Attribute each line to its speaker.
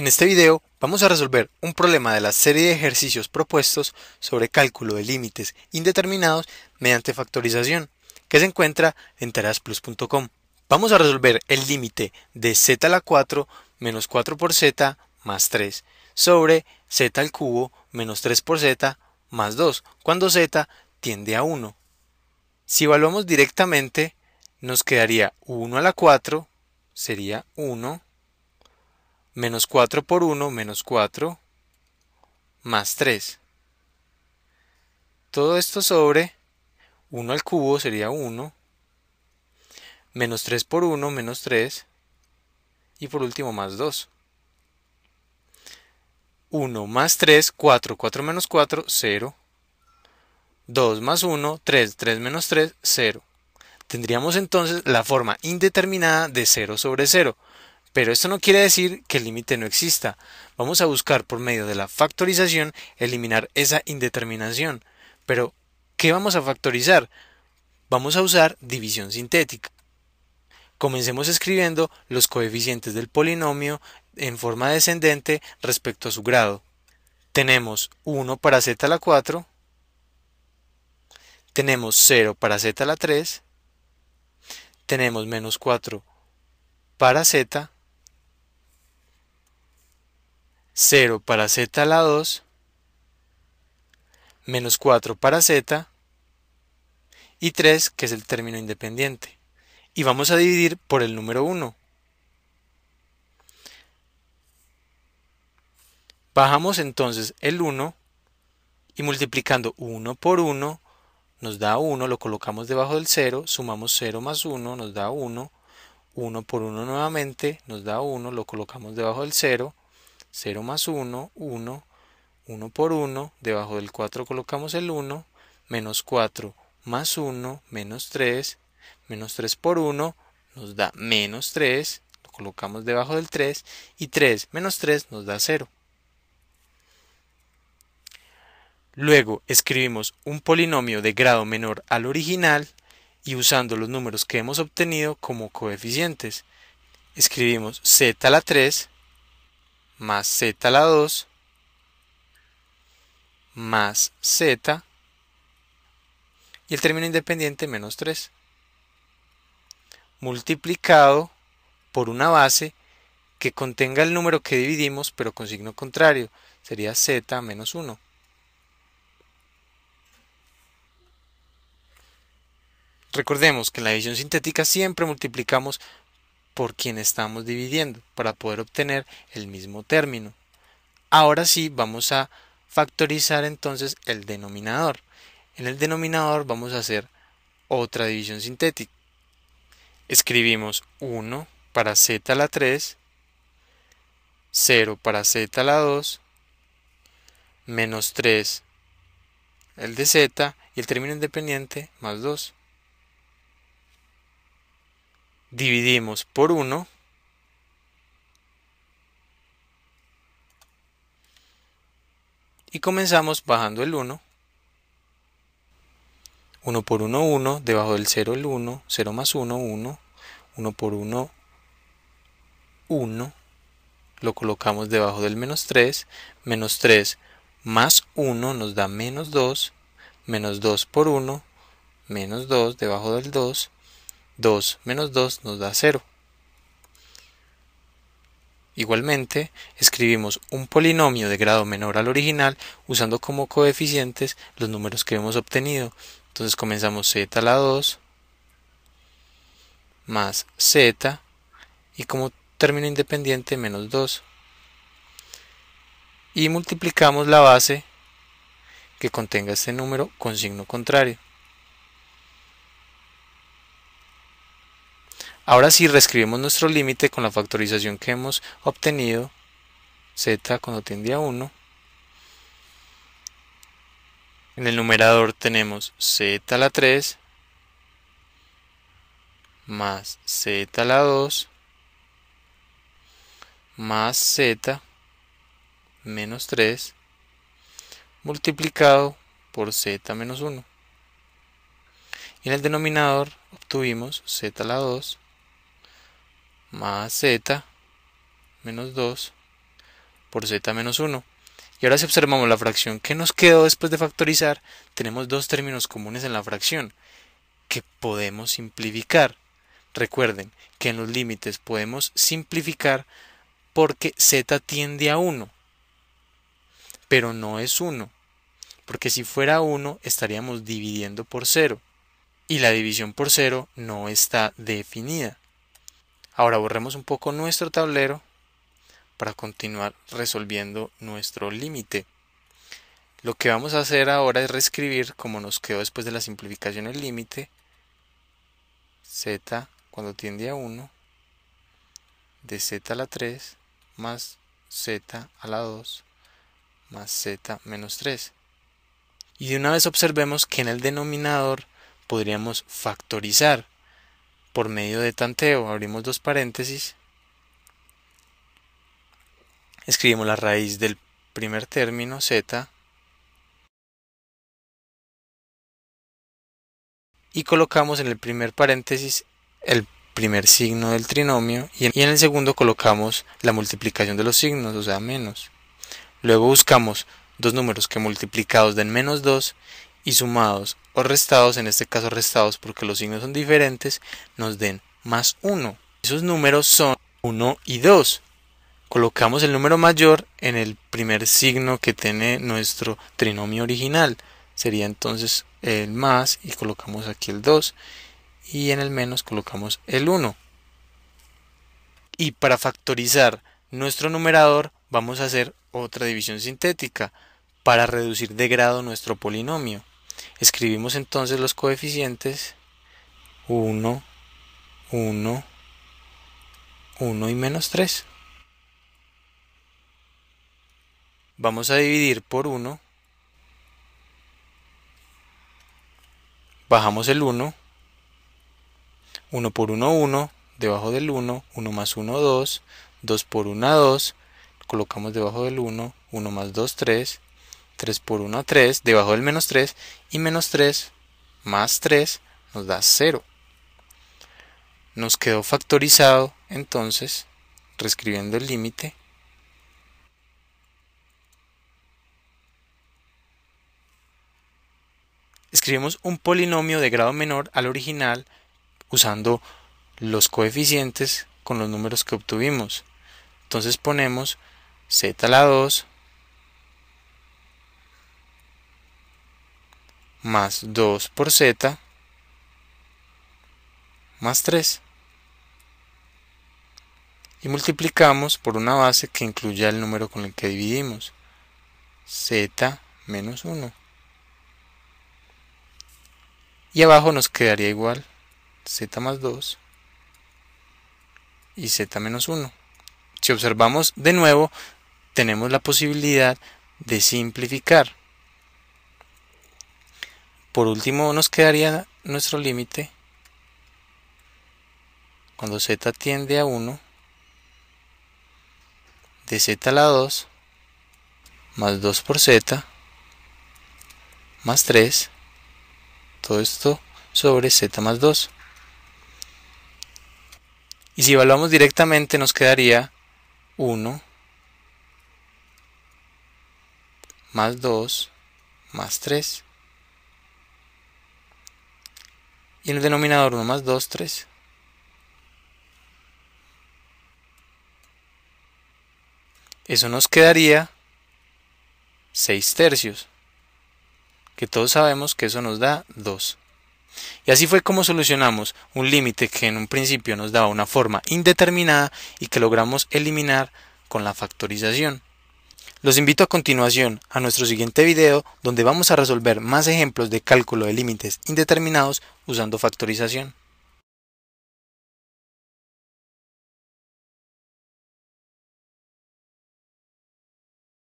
Speaker 1: En este video vamos a resolver un problema de la serie de ejercicios propuestos sobre cálculo de límites indeterminados mediante factorización, que se encuentra en terasplus.com. Vamos a resolver el límite de z a la 4 menos 4 por z más 3 sobre z al cubo menos 3 por z más 2, cuando z tiende a 1. Si evaluamos directamente, nos quedaría 1 a la 4, sería 1, Menos 4 por 1, menos 4, más 3. Todo esto sobre 1 al cubo sería 1, menos 3 por 1, menos 3, y por último más 2. 1 más 3, 4, 4 menos 4, 0. 2 más 1, 3, 3 menos 3, 0. Tendríamos entonces la forma indeterminada de 0 sobre 0. Pero esto no quiere decir que el límite no exista. Vamos a buscar por medio de la factorización eliminar esa indeterminación. Pero, ¿qué vamos a factorizar? Vamos a usar división sintética. Comencemos escribiendo los coeficientes del polinomio en forma descendente respecto a su grado. Tenemos 1 para z a la 4, tenemos 0 para z a la 3, tenemos menos 4 para z 0 para z a la 2, menos 4 para z y 3 que es el término independiente. Y vamos a dividir por el número 1. Bajamos entonces el 1 y multiplicando 1 por 1 nos da 1, lo colocamos debajo del 0, sumamos 0 más 1 nos da 1, 1 por 1 nuevamente nos da 1, lo colocamos debajo del 0, 0 más 1, 1, 1 por 1, debajo del 4 colocamos el 1, menos 4 más 1, menos 3, menos 3 por 1 nos da menos 3, lo colocamos debajo del 3, y 3 menos 3 nos da 0. Luego escribimos un polinomio de grado menor al original y usando los números que hemos obtenido como coeficientes. Escribimos z a la 3 más z a la 2 más z y el término independiente menos 3 multiplicado por una base que contenga el número que dividimos pero con signo contrario sería z menos 1 recordemos que en la división sintética siempre multiplicamos por quien estamos dividiendo para poder obtener el mismo término. Ahora sí vamos a factorizar entonces el denominador. En el denominador vamos a hacer otra división sintética. Escribimos 1 para z a la 3, 0 para z a la 2, menos 3 el de z y el término independiente más 2 dividimos por 1 y comenzamos bajando el 1 1 por 1 1 debajo del 0 el 1 0 más 1 1 1 por 1 1 lo colocamos debajo del menos 3 menos 3 más 1 nos da menos 2 menos 2 por 1 menos 2 debajo del 2 2 menos 2 nos da 0. Igualmente, escribimos un polinomio de grado menor al original usando como coeficientes los números que hemos obtenido. Entonces comenzamos z a la 2 más z y como término independiente menos 2. Y multiplicamos la base que contenga este número con signo contrario. Ahora si reescribimos nuestro límite con la factorización que hemos obtenido, z cuando tiende a 1, en el numerador tenemos z a la 3 más z a la 2 más z menos 3 multiplicado por z menos 1. Y en el denominador obtuvimos z a la 2 más z menos 2 por z menos 1. Y ahora si observamos la fracción que nos quedó después de factorizar, tenemos dos términos comunes en la fracción que podemos simplificar. Recuerden que en los límites podemos simplificar porque z tiende a 1, pero no es 1, porque si fuera 1 estaríamos dividiendo por 0 y la división por 0 no está definida. Ahora borremos un poco nuestro tablero para continuar resolviendo nuestro límite. Lo que vamos a hacer ahora es reescribir como nos quedó después de la simplificación el límite z cuando tiende a 1 de z a la 3 más z a la 2 más z menos 3. Y de una vez observemos que en el denominador podríamos factorizar por medio de tanteo, abrimos dos paréntesis, escribimos la raíz del primer término z y colocamos en el primer paréntesis el primer signo del trinomio y en el segundo colocamos la multiplicación de los signos, o sea, menos. Luego buscamos dos números que multiplicados den menos 2 y sumados o restados, en este caso restados porque los signos son diferentes, nos den más 1. Esos números son 1 y 2. Colocamos el número mayor en el primer signo que tiene nuestro trinomio original. Sería entonces el más y colocamos aquí el 2 y en el menos colocamos el 1. Y para factorizar nuestro numerador vamos a hacer otra división sintética para reducir de grado nuestro polinomio. Escribimos entonces los coeficientes 1, 1, 1 y menos 3. Vamos a dividir por 1. Bajamos el 1. 1 por 1, 1. Debajo del 1, 1 más 1, 2. 2 por 1, 2. Colocamos debajo del 1. 1 más 2, 3. 3 por 1, 3, debajo del menos 3, y menos 3 más 3 nos da 0. Nos quedó factorizado, entonces, reescribiendo el límite, escribimos un polinomio de grado menor al original usando los coeficientes con los números que obtuvimos. Entonces ponemos z a la 2 más 2 por z más 3. Y multiplicamos por una base que incluya el número con el que dividimos, z menos 1. Y abajo nos quedaría igual z más 2 y z menos 1. Si observamos de nuevo, tenemos la posibilidad de simplificar. Por último, nos quedaría nuestro límite cuando z tiende a 1 de z a la 2 más 2 por z más 3 todo esto sobre z más 2 y si evaluamos directamente nos quedaría 1 más 2 más 3 Y en el denominador 1 más 2, 3. Eso nos quedaría 6 tercios. Que todos sabemos que eso nos da 2. Y así fue como solucionamos un límite que en un principio nos daba una forma indeterminada y que logramos eliminar con la factorización. Los invito a continuación a nuestro siguiente video donde vamos a resolver más ejemplos de cálculo de límites indeterminados usando factorización.